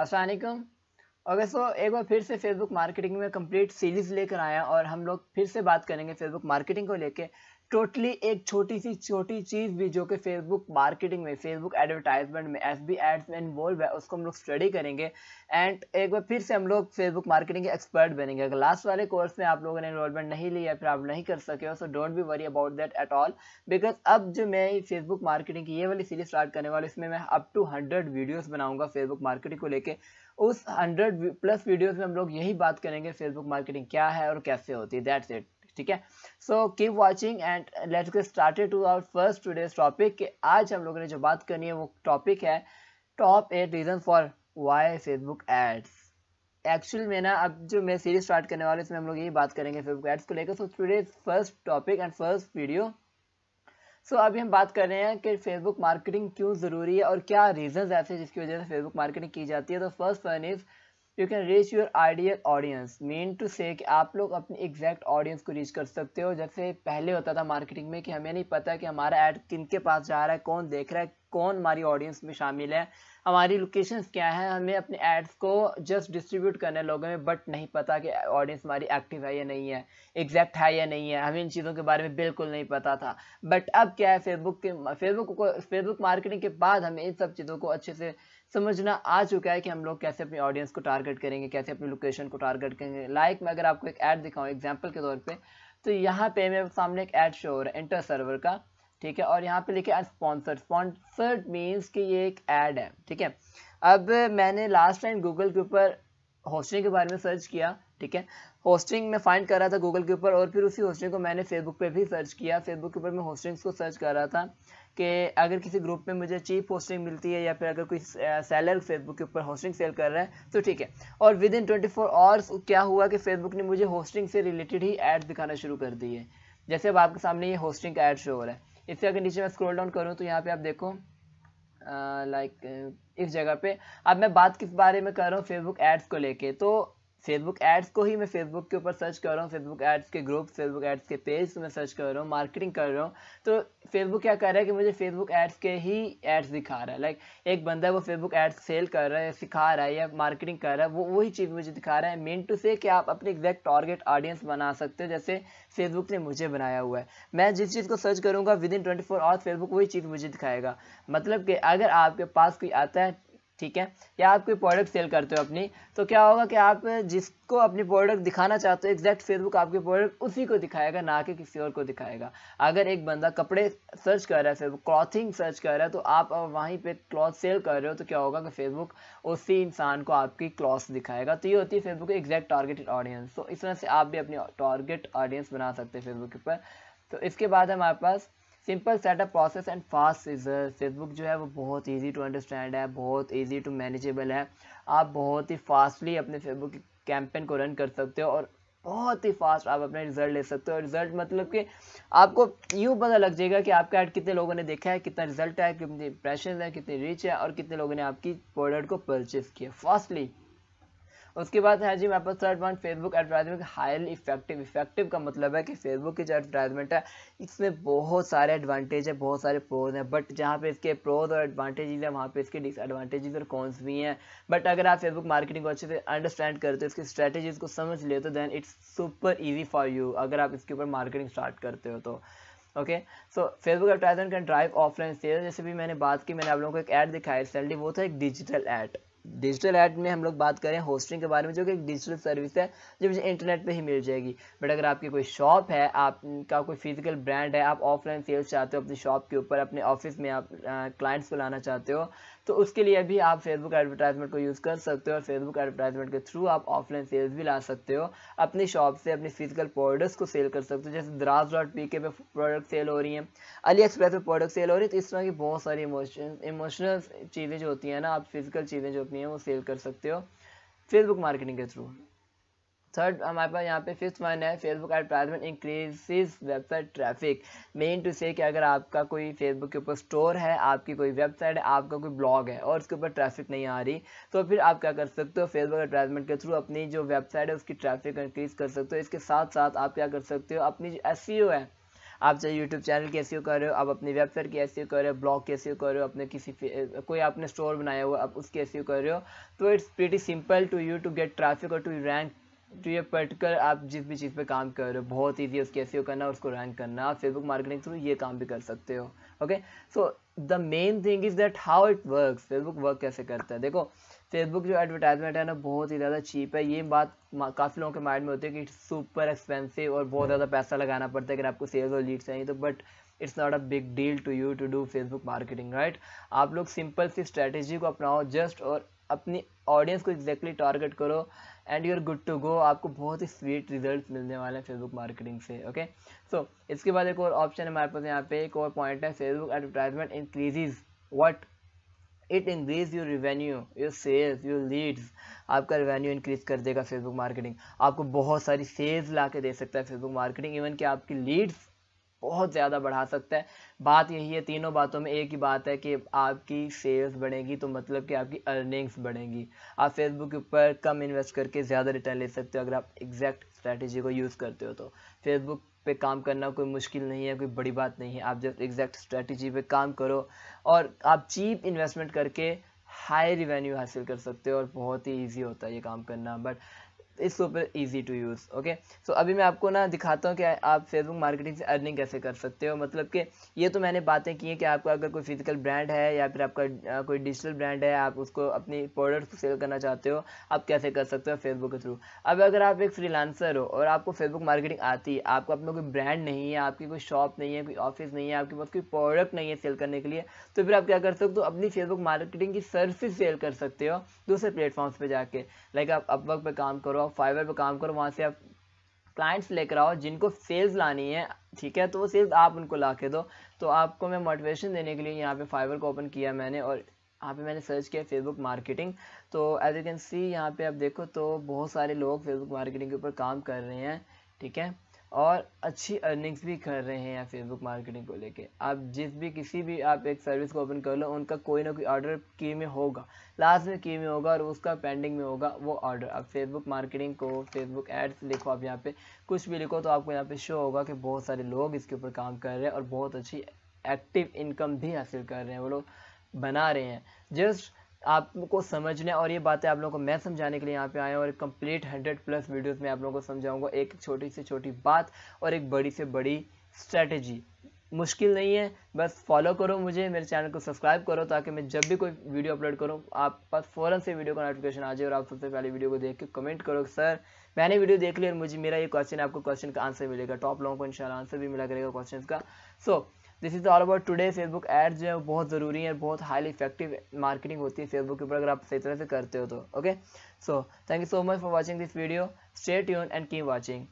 असलकम और सो एक बार फिर से फेसबुक मार्केटिंग में कंप्लीट सीरीज़ लेकर आया और हम लोग फिर से बात करेंगे फेसबुक मार्केटिंग को लेके टोटली एक छोटी सी छोटी चीज़ भी जो कि फेसबुक मार्केटिंग में फेसबुक एडवर्टाइजमेंट में एफ बी एड्स में इन्वॉल्व है उसको हम लोग स्टडी करेंगे एंड एक बार फिर से हम लोग फेसबुक मार्केटिंग के एक्सपर्ट बनेंगे अगर लास्ट वाले कोर्स में आप लोगों ने इन्वॉल्वमेंट नहीं लिया फिर आप नहीं कर सके हो so don't be worry about that at all because अब जो मैं फेसबुक मार्केटिंग की ये वाली सीरीज स्टार्ट करने वाली इसमें मैं अप टू हंड्रेड वीडियोज़ बनाऊंगा फेसबुक मार्केटिंग को लेकर उस हंड्रेड प्लस वीडियोज़ में हम लोग यही बात करेंगे फेसबुक मार्केटिंग क्या है और कैसे होती है दैट्स इट ठीक है so keep watching and let get started to our first today's topic आज हम लोगों ने जो बात करनी है वो टॉपिक है top eight reason for why Facebook ads actual में ना अब जो मैं सीरीज स्टार्ट करने वाले इसमें हम लोग यही बात करेंगे फेसबुक एड्स को लेकर so today first topic and first video so so, अभी हम बात कर रहे हैं कि फेसबुक मार्केटिंग क्यों ज़रूरी है और क्या रीजंस ऐसे जिसकी वजह से फेसबुक मार्केटिंग की जाती है तो first one is you can reach your ideal audience main to say कि आप लोग अपने एग्जैक्ट ऑडियंस को रीच कर सकते हो जैसे पहले होता था मार्केटिंग में कि हमें नहीं पता कि हमारा ऐड किन के पास जा रहा है कौन देख रहा है कौन हमारी ऑडियंस में शामिल है हमारी लोकेशंस क्या है हमें अपने एड्स को जस्ट डिस्ट्रीब्यूट करना है लोगों में बट नहीं पता कि ऑडियंस हमारी एक्टिव है या नहीं है एग्जैक्ट है या नहीं है हमें इन चीज़ों के बारे में बिल्कुल नहीं पता था बट अब क्या है फेसबुक के फेसबुक को फेसबुक मार्केटिंग के बाद हमें इन सब चीज़ों को अच्छे से समझना आ चुका है कि हम लोग कैसे अपनी ऑडियंस को टारगेट करेंगे कैसे अपनी लोकेशन को टारगेट करेंगे लाइक like मैं अगर आपको एक ऐड दिखाऊँ एग्जाम्पल के तौर पर तो यहाँ पे मेरे सामने एक ऐड शो हो रहा है इंटर सर्वर का ठीक है और यहाँ पे लिखे स्पॉन्सर्ड स्पॉन्सर्ड मीन्स कि ये एक ऐड है ठीक है अब मैंने लास्ट टाइम गूगल के ऊपर होस्टिंग के बारे में सर्च किया ठीक है होस्टिंग में फाइंड कर रहा था गूगल के ऊपर और फिर उसी होस्टिंग को मैंने फेसबुक पे भी सर्च किया फेसबुक के ऊपर मैं होस्टिंग्स को सर्च कर रहा था कि अगर किसी ग्रुप में मुझे चीप होस्टिंग मिलती है या फिर अगर कोई सेलर फेसबुक के ऊपर होस्टिंग सेल कर रहा है तो ठीक है और within twenty four hours क्या हुआ कि फेसबुक ने मुझे होस्टिंग से रिलेटेड ही एड्स दिखाना शुरू कर दिए जैसे अब आपके सामने ये होस्टिंग का एड शो हो रहा है इससे अगर नीचे मैं स्क्रोल डाउन करूँ तो यहाँ पे आप देखो लाइक uh, like, uh, इस जगह पे अब मैं बात किस बारे में कर रहा हूँ फेसबुक एड्स को लेके तो फेसबुक एड्स को ही मैं फेसबुक के ऊपर सर्च कर रहा हूँ फेसबुक एड्स के ग्रुप फेसबुक एड्स के पेज में सर्च कर रहा हूँ मार्केटिंग कर रहा हूँ तो फेसबुक क्या कर रहा है कि मुझे फेसबुक एड्स के ही एड्स दिखा रहा है लाइक एक बंदा वो फेसबुक एड्स सेल कर रहा है सिखा रहा है या मार्केटिंग कर रहा है वो वही चीज़ मुझे दिखा रहा है मेन टू से कि आप अपने एग्जैक्ट टारगेट ऑडियंस बना सकते हो जैसे फेसबुक ने मुझे बनाया हुआ है मैं जिस चीज़ को सर्च करूँगा within twenty four hours Facebook वही चीज़ मुझे दिखाएगा मतलब कि अगर आपके पास कोई आता है ठीक है या आप कोई प्रोडक्ट सेल करते हो अपनी तो क्या होगा कि आप जिसको अपनी प्रोडक्ट दिखाना चाहते हो एग्जैक्ट फेसबुक आपके प्रोडक्ट उसी को दिखाएगा ना कि किसी और को दिखाएगा अगर एक बंदा कपड़े सर्च कर रहा है फेसबुक क्लॉथिंग सर्च कर रहा है तो आप वहीं पे क्लॉथ सेल कर रहे हो तो क्या होगा कि फेसबुक उसी इंसान को आपकी क्लॉथ दिखाएगा तो ये होती है फेसबुक एग्जैक्ट टारगेटेड ऑडियंस तो इस तरह से आप भी अपनी टारगेट ऑडियंस बना सकते हैं फेसबुक पर तो इसके बाद हमारे पास simple setup process and fast सीजर फेसबुक जो है वो बहुत इजी टू अंडरस्टैंड है बहुत इजी टू मैनेजेबल है आप बहुत ही फास्टली अपने फेसबुक कैंपेन को रन कर सकते हो और बहुत ही फास्ट आप अपने रिजल्ट ले सकते हो रिजल्ट मतलब कि आपको यूँ पता लग जाएगा कि आपका ऐड कितने लोगों ने देखा है कितना रिजल्ट है कितनी इंप्रेशन है कितनी रीच है और कितने लोगों ने आपकी प्रोडक्ट को परचेज किया फास्टली उसके बाद है जी मेरे पास third point Facebook advertisement highly effective effective का मतलब है कि फेसबुक की जो एडवर्टाइजमेंट है इसमें बहुत सारे एडवांटेज है बहुत सारे प्रोज हैं बट जहाँ पे इसके प्रोज और एडवांटेजेज हैं वहाँ पे इसके डिसएडवांटेजेज और कॉन्स भी हैं बट अगर आप फेसबुक मार्केटिंग को अच्छे से अंडरस्टैंड करते हो इसकी स्ट्रैटेजीज को समझ लेते हो then it's super easy for you अगर आप इसके ऊपर मार्केटिंग स्टार्ट करते हो तो okay so Facebook advertisement can drive offline sale जैसे भी मैंने बात की मैंने आप लोगों को एक ऐड दिखाया रिसेंटली वो था एक डिजिटल ऐड डिजिटल ऐड में हम लोग बात करें होस्टिंग के बारे में जो कि एक डिजिटल सर्विस है जो मुझे इंटरनेट पे ही मिल जाएगी बट अगर आपकी कोई शॉप है आपका कोई फिजिकल ब्रांड है आप ऑफलाइन सेल्स चाहते हो अपनी शॉप के ऊपर अपने ऑफिस में आप क्लाइंट्स को लाना चाहते हो तो उसके लिए भी आप फेसबुक एडवर्टाइजमेंट को यूज़ कर सकते हो और फेसबुक एडवर्टाइजमेंट के थ्रू आप ऑफलाइन सेल्स भी ला सकते हो अपनी शॉप से अपने फिजिकल प्रोडक्ट्स को सेल कर सकते हो जैसे द्रास डॉट पी के पे प्रोडक्ट सेल हो रही हैं अली एक्सप्रेस पे प्रोडक्ट सेल हो रही है तो इस तरह की बहुत सारी इमोशन इमोशनल चीज़ें जो होती हैं ना आप फिजिकल चीज़ें जो जितनी है वो सेल कर सकते हो फेसबुक मार्केटिंग के थ्रू थर्ड हमारे पास यहाँ पे फिफ्थ वन है Facebook advertisement increases website traffic main to say कि अगर आपका कोई फेसबुक के ऊपर स्टोर है आपकी कोई वेबसाइट है आपका कोई ब्लॉग है और उसके ऊपर ट्रैफिक नहीं आ रही तो फिर आप क्या कर सकते हो फेसबुक एडवर्टाइजमेंट के थ्रू अपनी जो वेबसाइट है उसकी ट्रैफिक इंक्रीज कर सकते हो इसके साथ साथ आप क्या कर सकते हो अपनी जो एस e है आप चाहे यूट्यूब चैनल की एस कर रहे हो आप अपनी वेबसाइट की एस कर रहे हो ब्लॉग की एस कर रहे हो अपने किसी कोई आपने स्टोर बनाया हुआ आप उसकी एस कर रहे हो तो it's very simple to you to get traffic और टू रैंक टू ये पर्टिकुलर आप जिस भी चीज़ पे काम कर रहे हो बहुत ईजी है उसके एस करना उसको रैंक करना आप फेसबुक मार्केटिंग थ्रू ये काम भी कर सकते हो okay so the main thing is that how it work Facebook work कैसे करता है देखो फेसबुक जो एडवर्टाइजमेंट है ना बहुत ही ज़्यादा चीप है ये बात काफ़ी लोगों के माइंड में होती है कि सुपर एक्सपेंसिव और बहुत ज़्यादा पैसा लगाना पड़ता है अगर आपको सेल्स और लीड्स चाहिए तो but it's not a big deal to you to do Facebook marketing right आप लोग सिंपल सी स्ट्रैटेजी को अपनाओ जस्ट और अपनी ऑडियंस को एग्जैक्टली टारगेट करो and you are good to go आपको बहुत ही स्वीट रिजल्ट मिलने वाले हैं फेसबुक मार्केटिंग से ओके सो इसके बाद एक और ऑप्शन है हमारे पास यहाँ पे एक और पॉइंट है Facebook advertisement increases what it increase your revenue your sales your leads आपका रेवेन्यू इंक्रीज कर देगा फेसबुक मार्केटिंग आपको बहुत सारी सेल्स ला के दे सकता है फेसबुक मार्केटिंग इवन कि आपकी लीड्स बहुत ज़्यादा बढ़ा सकता है बात यही है तीनों बातों में एक ही बात है कि आपकी सेल्स बढ़ेगी तो मतलब कि आपकी अर्निंग्स बढ़ेंगी आप फेसबुक के ऊपर कम इन्वेस्ट करके ज़्यादा रिटर्न ले सकते हो अगर आप एग्जैक्ट स्ट्रैटेजी को यूज़ करते हो तो फेसबुक पे काम करना कोई मुश्किल नहीं है कोई बड़ी बात नहीं है आप जब एग्जैक्ट स्ट्रैटेजी पे काम करो और आप चीप इन्वेस्टमेंट करके हाई रिवेन्यू हासिल कर सकते हो और बहुत ही इजी होता है ये काम करना but is super easy to use okay so अभी मैं आपको ना दिखाता हूँ कि आप फेसबुक मार्केटिंग से अर्निंग कैसे कर सकते हो मतलब कि ये तो मैंने बातें की हैं कि आपका अगर कोई फिजिकल ब्रांड है या फिर आपका कोई डिजिटल ब्रांड है आप उसको अपनी प्रोडक्ट सेल करना चाहते हो आप कैसे कर सकते हो फेसबुक के थ्रू अब अगर आप एक फ्रीलांसर हो और आपको फेसबुक मार्केटिंग आती है आपको अपना कोई ब्रांड नहीं है आपकी कोई शॉप नहीं है कोई ऑफिस नहीं है आपके पास कोई प्रोडक्ट नहीं है सेल करने के लिए तो फिर आप क्या कर सकते हो अपनी फेसबुक मार्केटिंग की सर्विस सेल कर सकते हो दूसरे प्लेटफॉर्म्स पर जाके लाइक आप अपवर्क पर काम करो फाइवर पर काम करो वहाँ से आप क्लाइंट्स लेकर आओ जिनको सेल्स लानी है ठीक है तो वो सेल्स आप उनको ला के दो तो आपको मैं मोटिवेशन देने के लिए यहाँ पे फाइवर को ओपन किया मैंने और यहाँ पे मैंने सर्च किया फेसबुक मार्केटिंग तो एज यू कैन सी यहाँ पे आप देखो तो बहुत सारे लोग फेसबुक मार्केटिंग के ऊपर काम कर रहे हैं ठीक है और अच्छी अर्निंग्स भी कर रहे हैं फेसबुक मार्केटिंग को लेके आप जिस भी किसी भी आप एक सर्विस को ओपन कर लो उनका कोई ना कोई ऑर्डर की में होगा लास्ट में की में होगा और उसका पेंडिंग में होगा वो ऑर्डर आप फेसबुक मार्केटिंग को फेसबुक एड्स लिखो आप यहाँ पे कुछ भी लिखो तो आपको यहाँ पे शो होगा कि बहुत सारे लोग इसके ऊपर काम कर रहे हैं और बहुत अच्छी एक्टिव इनकम भी हासिल कर रहे हैं वो लोग बना रहे हैं जस्ट आपको समझने और ये बातें आप लोगों को मैं समझाने के लिए यहाँ पे आया और कंप्लीट हंड्रेड प्लस वीडियोस में आप लोगों को समझाऊंगा एक छोटी से छोटी बात और एक बड़ी से बड़ी स्ट्रैटेजी मुश्किल नहीं है बस फॉलो करो मुझे मेरे चैनल को सब्सक्राइब करो ताकि मैं जब भी कोई वीडियो अपलोड करूँ आप पास फ़ौरन से वीडियो का नोटिफिकेशन आ जाए और आप सबसे पहले वीडियो को देख के कमेंट करो सर मैंने वीडियो देख ली और मुझे मेरा ये क्वेश्चन आपको क्वेश्चन का आंसर मिलेगा टॉप लोगों को इन आंसर भी मिला करेगा क्वेश्चन का so so, this is all about today Facebook ad जो है बहुत ज़रूरी है बहुत हाईली इफेक्टिव मार्केटिंग होती है फेसबुक के ऊपर अगर आप सही तरह से करते हो तो okay so thank you so much for watching this video stay tune and keep watching